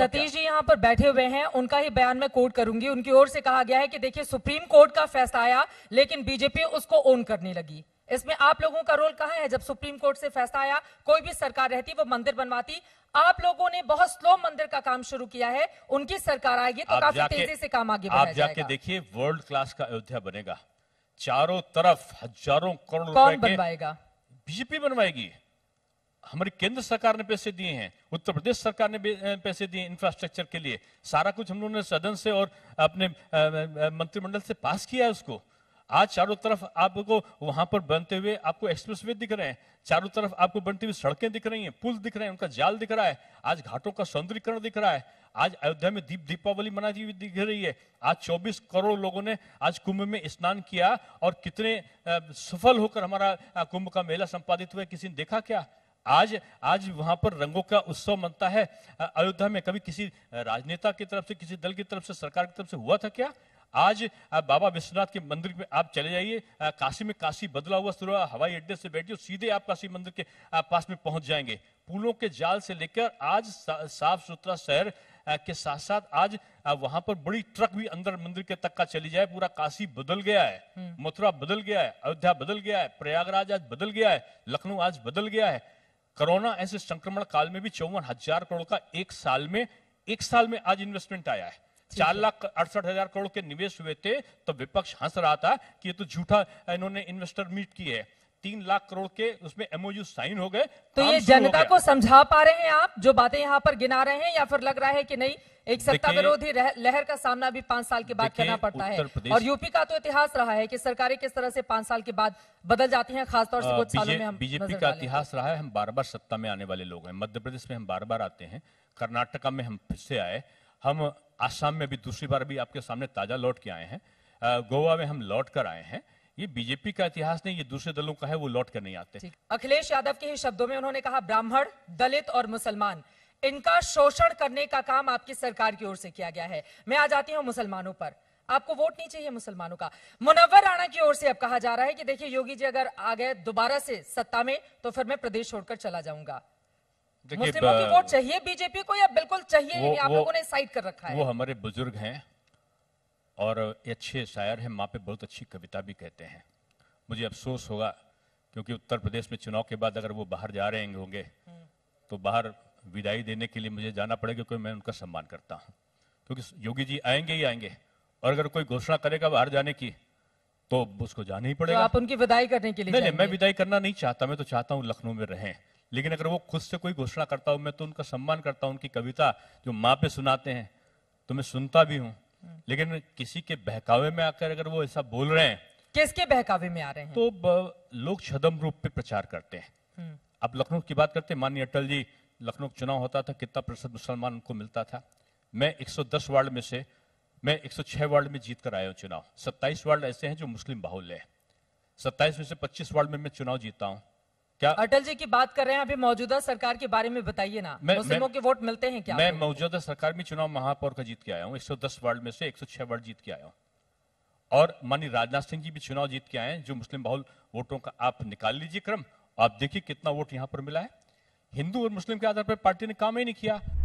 सतीश जी यहाँ पर बैठे हुए हैं उनका ही बयान मैं कोट करूंगी उनकी ओर से कहा गया है कि देखिए सुप्रीम कोर्ट का फैसला आया लेकिन बीजेपी उसको ओन करने लगी इसमें आप लोगों का रोल कहाँ है जब सुप्रीम कोर्ट से फैसला आया कोई भी सरकार रहती वो मंदिर बनवाती आप लोगों ने बहुत स्लो मंदिर का काम शुरू किया है उनकी सरकार आएगी तो काफी तेजी से काम आगे आप जाके देखिए वर्ल्ड क्लास का अयोध्या बनेगा चारों तरफ हजारों करोड़ कौन बनवाएगा बीजेपी बनवाएगी हमारी केंद्र सरकार ने पैसे दिए हैं उत्तर प्रदेश सरकार ने पैसे दिए इंफ्रास्ट्रक्चर के लिए सारा कुछ हम लोगों ने सदन से और अपने मंत्रिमंडल से पास किया है उसको आज चारों तरफ आपको वहां पर बनते हुए आपको एक्सप्रेसवे दिख रहे हैं चारों तरफ आपको बनती हुई सड़कें दिख रही हैं पुल दिख रहे हैं उनका जाल दिख रहा है आज घाटों का सौंदर्यकरण दिख रहा है आज अयोध्या में दीप दीपावली मनाती हुई दिख रही है आज 24 करोड़ लोगों ने आज कुंभ में स्नान किया और कितने सफल होकर हमारा कुंभ का मेला संपादित हुआ किसी ने देखा क्या आज आज वहां पर रंगों का उत्सव मनता है अयोध्या में कभी किसी राजनेता की तरफ से किसी दल की तरफ से सरकार की तरफ से हुआ था क्या आज बाबा विश्वनाथ के मंदिर में आप चले जाइए काशी में काशी बदला हुआ सूर्य हवाई अड्डे से बैठिए सीधे आप काशी मंदिर के पास में पहुंच जाएंगे पुलों के जाल से लेकर आज सा, साफ सुथरा शहर के साथ साथ आज वहां पर बड़ी ट्रक भी अंदर मंदिर के तक का चली जाए पूरा काशी बदल गया है हम्म। मथुरा बदल गया है अयोध्या बदल गया है प्रयागराज आज बदल गया है लखनऊ आज बदल गया है कोरोना ऐसे संक्रमण काल में भी चौवन हजार करोड़ का एक साल में एक साल में आज इन्वेस्टमेंट आया है चार लाख अड़सठ हजार करोड़ के निवेश हुए थे तो विपक्ष हंस रहा था कि ये तो झूठा इन्होंने इन्वेस्टर मीट की है तीन लाख करोड़ के उसमें एमओयू साइन हो गए तो ये जनता को समझा पा रहे हैं आप जो बातें यहाँ पर गिना रहे हैं या फिर लग रहा है कि नहीं एक सत्ता विरोधी लहर का सामना भी पांच साल के बाद करना पड़ता है और यूपी का तो इतिहास रहा है कि सरकारें किस तरह से पांच साल के बाद बदल जाती हैं खासतौर से कुछ सालों में हम बीजेपी का तो। इतिहास रहा है हम बार बार सत्ता में आने वाले लोग हैं मध्य प्रदेश में हम बार बार आते हैं कर्नाटका में हम फिर से आए हम आसाम में भी दूसरी बार भी आपके सामने ताजा लौट के आए हैं गोवा में हम लौट कर आए हैं ये बीजेपी का इतिहास नहीं ये दूसरे दलों का है वो लौट कर नहीं आते अखिलेश यादव के ही शब्दों में उन्होंने कहा ब्राह्मण दलित और मुसलमान इनका शोषण करने का काम आपकी सरकार की ओर से किया गया है मैं आ जाती हूँ मुसलमानों पर आपको वोट नहीं चाहिए मुसलमानों का मुनव्वर राणा की ओर से अब कहा जा रहा है कि देखिए योगी जी अगर आ गए दोबारा से सत्ता में तो फिर मैं प्रदेश छोड़कर चला जाऊंगा मुस्लिमों की वोट चाहिए बीजेपी को या बिल्कुल चाहिए वो, आप लोगों ने साइड कर रखा है वो हमारे बुजुर्ग हैं और अच्छे शायर हैं माँ पे बहुत अच्छी कविता भी कहते हैं मुझे अफसोस होगा क्योंकि उत्तर प्रदेश में चुनाव के बाद अगर वो बाहर जा रहे होंगे तो बाहर विदाई देने के लिए मुझे जाना पड़ेगा क्योंकि मैं उनका सम्मान करता हूँ क्योंकि योगी जी आएंगे ही आएंगे और अगर कोई घोषणा करेगा बाहर जाने की तो उसको जाना ही तो पड़ेगा आप उनकी विदाई करने के लिए नहीं नहीं मैं विदाई करना नहीं चाहता मैं तो चाहता हूँ लखनऊ में रहें लेकिन अगर वो खुद से कोई घोषणा करता हूँ मैं तो उनका सम्मान करता हूँ उनकी कविता जो माँ पे सुनाते हैं तो मैं सुनता भी हूँ लेकिन किसी के बहकावे में आकर अगर वो ऐसा बोल रहे हैं किसके बहकावे में आ रहे हैं तो लोग छदम रूप पे प्रचार करते हैं हम्म। अब लखनऊ की बात करते हैं माननीय अटल जी लखनऊ चुनाव होता था कितना प्रतिशत मुसलमान उनको मिलता था मैं 110 वार्ड में से मैं 106 वार्ड में जीत कर आया हूँ चुनाव 27 वार्ड ऐसे हैं जो मुस्लिम बाहुल्य है 27 में से 25 वार्ड में मैं चुनाव जीता हूँ क्या अटल जी की बात कर रहे हैं अभी मौजूदा सरकार के बारे में बताइए ना मुस्लिमों के वोट मिलते हैं क्या मैं मौजूदा सरकार में चुनाव महापौर का जीत के आया हूँ एक वार्ड में से एक वार्ड जीत के आया हूँ और माननीय राजनाथ सिंह जी भी चुनाव जीत के आए हैं जो मुस्लिम बहुल वोटों का आप निकाल लीजिए क्रम आप देखिए कितना वोट यहाँ पर मिला है हिंदू और मुस्लिम के आधार पर पार्टी ने काम ही नहीं किया